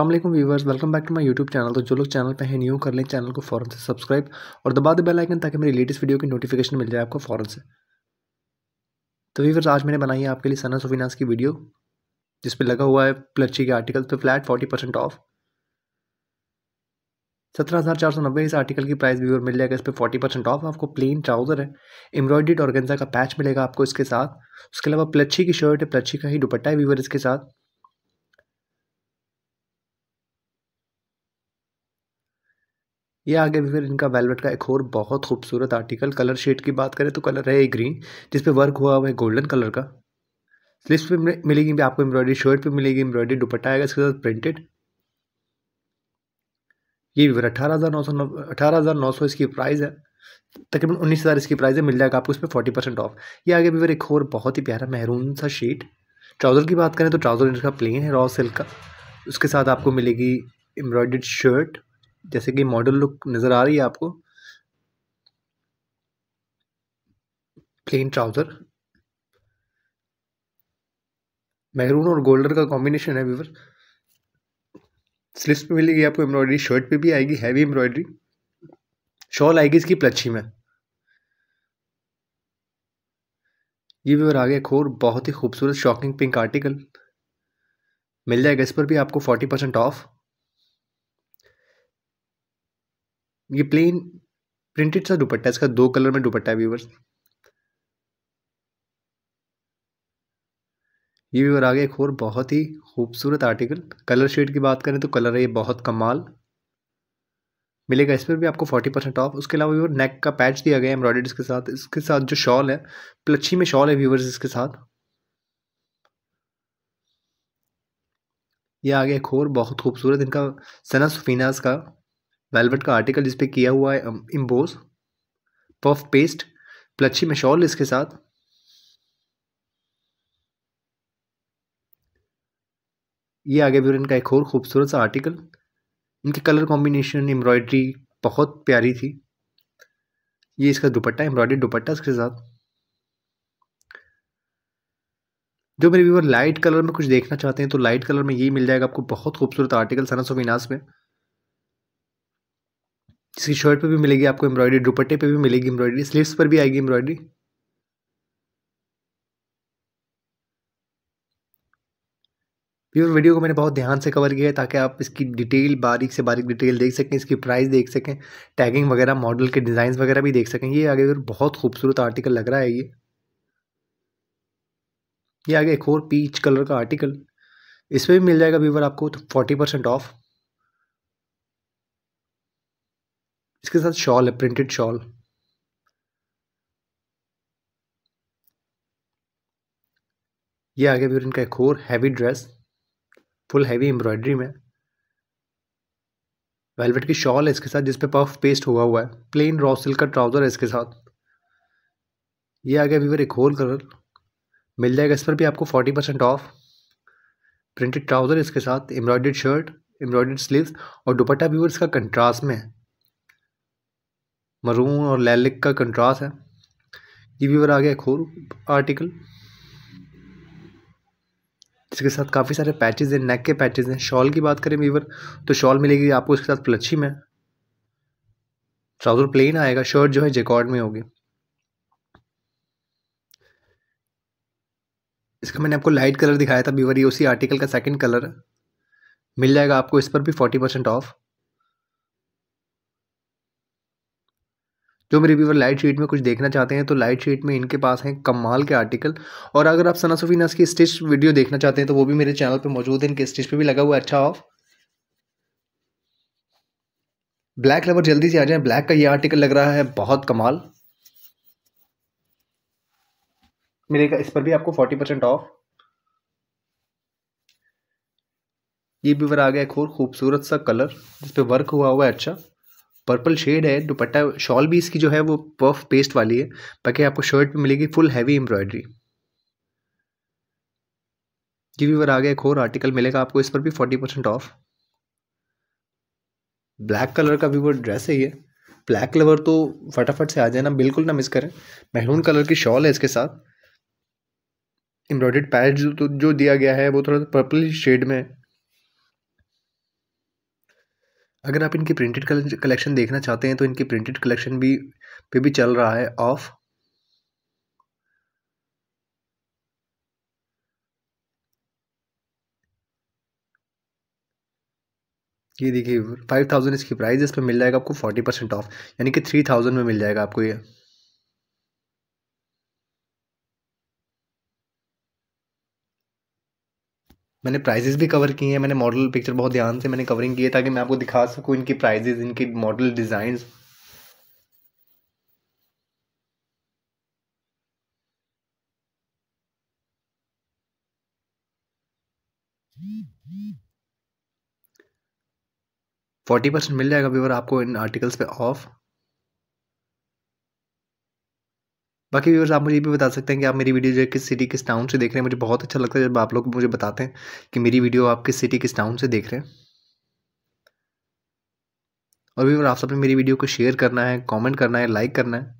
अल्लाम viewers welcome back to my YouTube channel तो जो लोग चैनल पे हैं न्यू कर लें चैनल को फ़ौरन से सब्सक्राइब और दबा दे बेल आइकन ताकि मेरी लेटेस्ट वीडियो की नोटिफिकेशन मिल जाए आपको फ़ौरन से तो व्यूवर्स आज मैंने बनाई है आपके लिए सना सोफिनास की वीडियो जिस पर लगा हुआ है प्लची के आर्टिकल पे फ्लैट फोर्टी परसेंट ऑफ सत्रह हज़ार चार सौ नब्बे इस आर्टिकल की प्राइस व्यूअर मिल जाएगा इस पर फोर्टी परसेंट ऑफ आपको प्लेन ट्राउज़र है एम्ब्रॉयडेड ऑर्गेन्जा का पैच मिलेगा आपको इसके साथ उसके अलावा प्लची की शर्ट है प्लच्छी का ही दुपट्टा है व्यूअर इसके साथ ये आगे भी फिर इनका वेलवेट का एक और बहुत खूबसूरत आर्टिकल कलर शेड की बात करें तो कलर है ग्रीन जिस वर्क हुआ हुआ है गोल्डन कलर का स्लिप्स पे मिलेगी भी आपको एम्ब्रॉयडरी शर्ट पे मिलेगी एम्ब्रॉयडरी दुपट्टा आएगा इसके साथ प्रिंटेड ये भी अठारह हज़ार नौ सौ नौ अठारह हज़ार नौ सौ इसकी प्राइस है तकरीबन उन्नीस हज़ार इसकी प्राइस है मिल जाएगा आपको उस पर फोर्टी परसेंट ऑफ ये आगे भी फिर एक और बहुत ही प्यारा महरून सा शीट ट्राउज़र की बात करें तो ट्राउज़र इसका प्लेन है रॉ सिल्क का उसके साथ आपको मिलेगी एम्ब्रॉयडेड शर्ट जैसे कि मॉडल लुक नज़र आ रही है आपको प्लेन ट्राउज़र मैरून और गोल्डर का कॉम्बिनेशन है व्यूवर स्लिप्स पे मिलेगी आपको एम्ब्रॉयडरी शर्ट पे भी आएगी हैवी एम्ब्रॉयडरी शॉल आएगी इसकी प्लच्छी में ये व्यूवर आगे गया खोर बहुत ही खूबसूरत शॉकिंग पिंक आर्टिकल मिल जाएगा इस पर भी आपको फोर्टी परसेंट ऑफ ये प्लेन प्रिंटेड सा दुपट्टा इसका दो कलर में दुपट्टा है व्यूवर्स ये व्यूवर आगे एक और बहुत ही खूबसूरत आर्टिकल कलर शेड की बात करें तो कलर है ये बहुत कमाल मिलेगा इस पर भी आपको फोर्टी परसेंट ऑफ उसके अलावा व्यूवर नेक का पैच दिया गया एम्ब्रॉयडर्ड इसके साथ इसके साथ जो शॉल है प्लच्छी में शॉल है व्यूवर्स इसके साथ ये आगे एक और बहुत खूबसूरत इनका सना सुफीनाज का वेलवेट का आर्टिकल जिसपे किया हुआ है इम्बोज पफ पेस्ट प्लच्छी मशॉल इसके साथ ये आगे भी का एक और खूबसूरत सा आर्टिकल इनके कलर कॉम्बिनेशन एम्ब्रॉयडरी बहुत प्यारी थी ये इसका दुपट्टा एम्ब्रॉयडरी दुपट्टा इसके साथ जो मेरे व्यूवर लाइट कलर में कुछ देखना चाहते हैं तो लाइट कलर में ये मिल जाएगा आपको बहुत खूबसूरत आर्टिकल सनस ऑफ इनास में इसकी शर्ट पे भी मिलेगी आपको एम्ब्रॉयडरी दुपट्टे पे भी मिलेगी एम्ब्रॉयडरी स्लीव्स पर भी आएगी एम्ब्रॉयडरी प्योर वीडियो को मैंने बहुत ध्यान से कवर किया है ताकि आप इसकी डिटेल बारीक से बारीक डिटेल देख सकें इसकी प्राइस देख सकें टैगिंग वगैरह मॉडल के डिज़ाइन वगैरह भी देख सकें ये आगे बहुत खूबसूरत आर्टिकल लग रहा है ये ये आगे एक और पीच कलर का आर्टिकल इस पर भी मिल जाएगा व्यूवर आपको फोर्टी परसेंट ऑफ इसके साथ शॉल है प्रिंटेड शॉल ये आगे भी इनका एक और heavy dress full heavy embroidery में वेलवेट की शॉल है इसके साथ जिसपे पफ पेस्ट हुआ हुआ है प्लेन रॉ सिल्क का ट्राउजर है इसके साथ ये आ गया वीवर एक होल कलर मिल जाएगा इस पर भी आपको forty percent off printed trouser इसके साथ एम्ब्रॉयडेड शर्ट एम्ब्रॉयडेड स्लीव्स और दुपट्टा व्यूवर इसका कंट्रास्ट में है मरून और लैलिक का कंट्रास है ये भी आ गया एक और आर्टिकल इसके साथ काफ़ी सारे पैचेज हैं नेक के पैचेस हैं शॉल की बात करें वीवर तो शॉल मिलेगी आपको इसके साथ प्लच्छी में ट्राउज़र प्लेन आएगा शर्ट जो है जेकॉर्ड में होगी इसका मैंने आपको लाइट कलर दिखाया था वीवर ये उसी आर्टिकल का सेकंड कलर है मिल जाएगा आपको इस पर भी फोर्टी परसेंट ऑफ जो मेरे व्यूवर लाइट शीट में कुछ देखना चाहते हैं तो लाइट शीट में इनके पास हैं कमाल के आर्टिकल और अगर आप सना नस की स्टिच वीडियो देखना चाहते हैं तो वो भी मेरे चैनल पर मौजूद है इनके स्टिच पर भी लगा हुआ अच्छा ऑफ ब्लैक लवर जल्दी से आ जाए ब्लैक का ये आर्टिकल लग रहा है बहुत कमाल मिलेगा इस पर भी आपको फोर्टी परसेंट ऑफ ये भी वर आ गया एक और खूबसूरत सा कलर जिसपे वर्क हुआ हुआ है अच्छा पर्पल शेड है दुपट्टा शॉल भी इसकी जो है वो पफ पेस्ट वाली है बाकी आपको शर्ट पे मिलेगी फुल हैवी एम्ब्रॉयडरी जी वीवर आ गया एक और आर्टिकल मिलेगा आपको इस पर भी forty percent off black colour का वीवर ड्रेस है ये ब्लैक कलर तो फटाफट से आ जाए ना बिल्कुल ना मिस करें मेहरून कलर की शॉल है इसके साथ एम्ब्रॉयड पैच जो जो दिया गया है वो थोड़ा पर्पल शेड में है अगर आप इनकी प्रिंटेड कलेक्शन देखना चाहते हैं तो इनकी प्रिंटेड कलेक्शन भी पे भी चल रहा है ऑफ ये देखिए फाइव थाउजेंड इसकी प्राइस इस पर मिल जाएगा आपको फोर्टी परसेंट ऑफ यानी कि थ्री थाउजेंड में मिल जाएगा आपको ये मैंने प्राइजेज़ भी कवर किए हैं मैंने मॉडल पिक्चर बहुत ध्यान से मैंने कवरिंग की है ताकि मैं आपको दिखा सकूँ इनकी प्राइजेज़ इनके मॉडल डिज़ाइन फोर्टी परसेंट मिल जाएगा व्यूवर आपको इन आर्टिकल्स पे ऑफ बाकी व्यवर्स आप मुझे भी बता सकते हैं कि आप मेरी वीडियो जो है किस सिटी किस टाउन से देख रहे हैं मुझे बहुत अच्छा लगता है जब आप लोग मुझे बताते हैं कि मेरी वीडियो आप किस सिटी किस टाउन से देख रहे हैं और व्यूअर आप सबने मेरी वीडियो को शेयर करना है कॉमेंट करना है लाइक करना है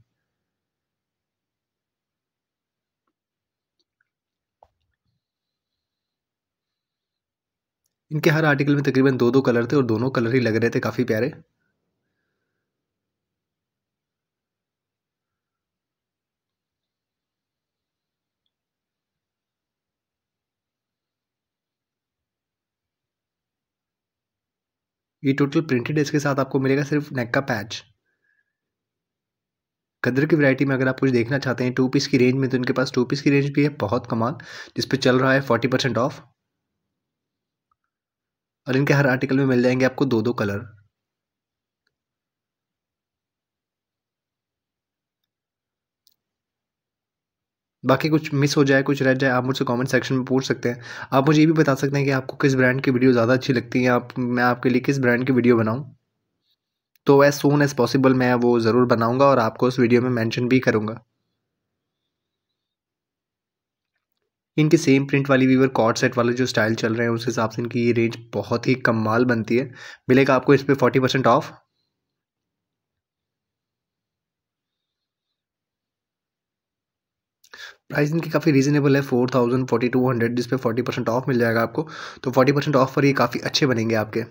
इनके हर आर्टिकल में तकरीबन दो दो कलर थे और दोनों कलर ही लग रहे थे काफ़ी प्यारे ये टोटल प्रिंटेड इसके साथ आपको मिलेगा सिर्फ नेक का पैच कदर की वैरायटी में अगर आप कुछ देखना चाहते हैं टू पीस की रेंज में तो इनके पास टू पीस की रेंज भी है बहुत कमाल जिस पे चल रहा है फोर्टी परसेंट ऑफ और इनके हर आर्टिकल में मिल जाएंगे आपको दो दो कलर बाकी कुछ मिस हो जाए कुछ रह जाए आप मुझसे कमेंट सेक्शन में पूछ सकते हैं आप मुझे ये भी बता सकते हैं कि आपको किस ब्रांड की वीडियो ज़्यादा अच्छी लगती है आप मैं आपके लिए किस ब्रांड की वीडियो बनाऊँ तो एज सोन एज़ पॉसिबल मैं वो ज़रूर बनाऊँगा और आपको उस वीडियो में मैंशन भी करूँगा इनके सेम प्रिंट वाली वीवर कॉर्ड सेट वाले जो स्टाइल चल रहे हैं उस हिसाब से इनकी ये रेंज बहुत ही कमाल बनती है मिलेगा आपको इस पर फोर्टी परसेंट ऑफ प्राइस इनकी काफ़ी रीजनेबल है four thousand forty two hundred जिसपे फोर्टी परसेंट ऑफ मिल जाएगा आपको तो फोर्टी परसेंट ऑफ पर ये काफ़ी अच्छे बनेंगे आपके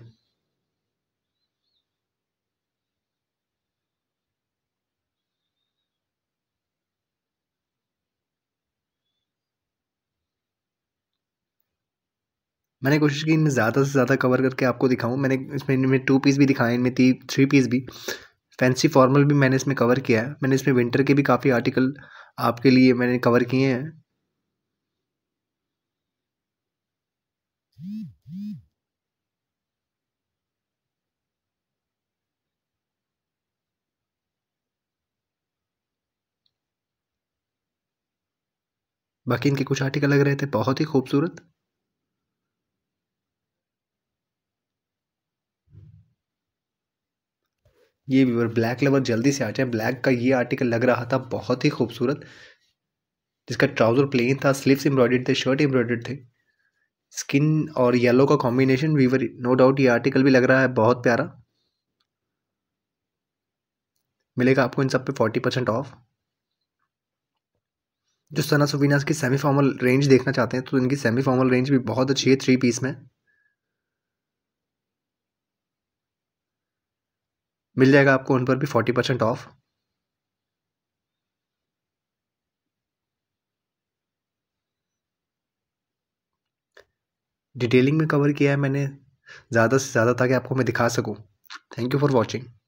मैंने कोशिश की इनमें ज़्यादा से ज़्यादा कवर करके आपको दिखाऊं मैंने इसमें इनमें टू पीस भी दिखाए इनमें थ्री पीस भी फैंसी फॉर्मल भी मैंने इसमें कवर किया है मैंने इसमें विंटर के भी काफ़ी आर्टिकल आपके लिए मैंने कवर किए हैं बाकी इनके कुछ आर्टिकल लग रहे थे बहुत ही खूबसूरत ये व्यूअर ब्लैक लवर जल्दी से आ जाए ब्लैक का ये आर्टिकल लग रहा था बहुत ही खूबसूरत जिसका ट्राउज़र प्लेन था स्लीव्स एम्ब्रॉयडर्ड थे शर्ट एम्ब्रॉयडर्ड थे स्किन और येलो का कॉम्बिनेशन वीवर नो डाउट ये आर्टिकल भी लग रहा है बहुत प्यारा मिलेगा आपको इन सब पे फोर्टी परसेंट ऑफ जो सना सुविनास की सेमी फॉर्मल रेंज देखना चाहते हैं तो इनकी सेमी फॉर्मल रेंज भी बहुत अच्छी है थ्री पीस में मिल जाएगा आपको उन पर भी फोर्टी परसेंट ऑफ डिटेलिंग में कवर किया है मैंने ज़्यादा से ज़्यादा ताकि आपको मैं दिखा सकूँ थैंक यू फॉर वॉचिंग